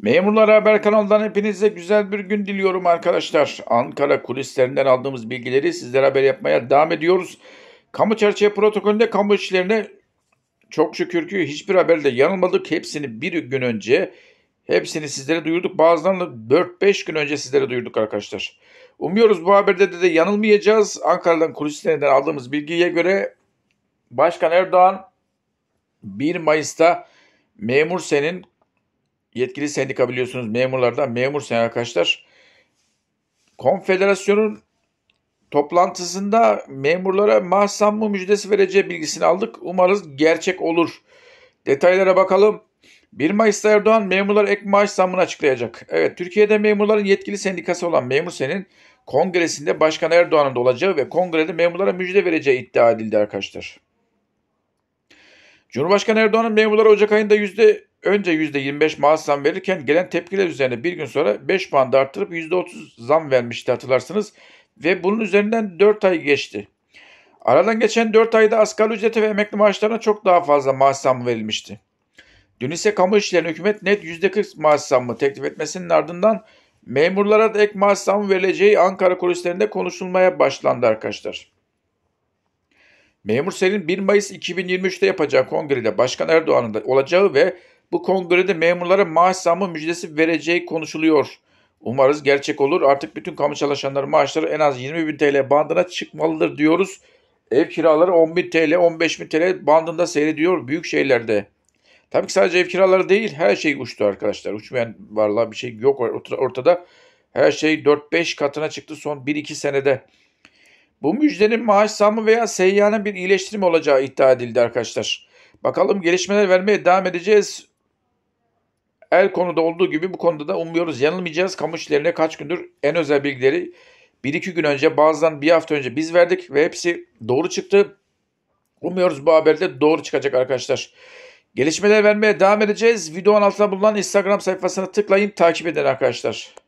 Memurlar Haber kanalından hepinize güzel bir gün diliyorum arkadaşlar. Ankara kulislerinden aldığımız bilgileri sizlere haber yapmaya devam ediyoruz. Kamu çerçeve protokolünde kamu işlerine çok şükür ki hiçbir haberde yanılmadık. Hepsini bir gün önce hepsini sizlere duyurduk. Bazılarını 4-5 gün önce sizlere duyurduk arkadaşlar. Umuyoruz bu haberde de, de yanılmayacağız. Ankara'dan kulislerinden aldığımız bilgiye göre Başkan Erdoğan 1 Mayıs'ta memur senin yetkili sendika biliyorsunuz memurlardan memur sen arkadaşlar konfederasyonun toplantısında memurlara maaş zammı müjdesi vereceği bilgisini aldık. Umarız gerçek olur. Detaylara bakalım. 1 Mayıs'ta Erdoğan memurlar ek maaş zammını açıklayacak. Evet Türkiye'de memurların yetkili sendikası olan memur senin kongresinde Başkan Erdoğan'ın da olacağı ve kongrede memurlara müjde vereceği iddia edildi arkadaşlar. Cumhurbaşkanı Erdoğan'ın memurlara Ocak ayında yüzde önce %25 maaş zam verirken gelen tepkiler üzerine bir gün sonra 5 puan da arttırıp %30 zam vermişti hatırlarsınız. Ve bunun üzerinden 4 ay geçti. Aradan geçen 4 ayda asgari ücreti ve emekli maaşlarına çok daha fazla maaş zammı verilmişti. Dün ise kamu işçilerine hükümet net %40 maaş zammı teklif etmesinin ardından memurlara da ek maaş zammı verileceği Ankara kulislerinde konuşulmaya başlandı arkadaşlar. Memur Selin 1 Mayıs 2023'te yapacağı kongrede Başkan Erdoğan'ın da olacağı ve bu kongrede memurlara maaş zammı müjdesi vereceği konuşuluyor. Umarız gerçek olur. Artık bütün kamu çalışanların maaşları en az 20 bin TL bandına çıkmalıdır diyoruz. Ev kiraları 10 bin TL, 15 bin TL bandında seyrediyor büyük şehirlerde. Tabii ki sadece ev kiraları değil her şey uçtu arkadaşlar. Uçmayan varlığa bir şey yok ortada. Her şey 4-5 katına çıktı son 1-2 senede. Bu müjdenin maaş zammı veya seyyanın bir iyileştirme olacağı iddia edildi arkadaşlar. Bakalım gelişmeler vermeye devam edeceğiz. Her konuda olduğu gibi bu konuda da umuyoruz yanılmayacağız. Kamu işlerine kaç gündür en özel bilgileri bir iki gün önce bazen bir hafta önce biz verdik ve hepsi doğru çıktı. Umuyoruz bu haberde doğru çıkacak arkadaşlar. Gelişmeler vermeye devam edeceğiz. Videonun altına bulunan Instagram sayfasına tıklayın takip edin arkadaşlar.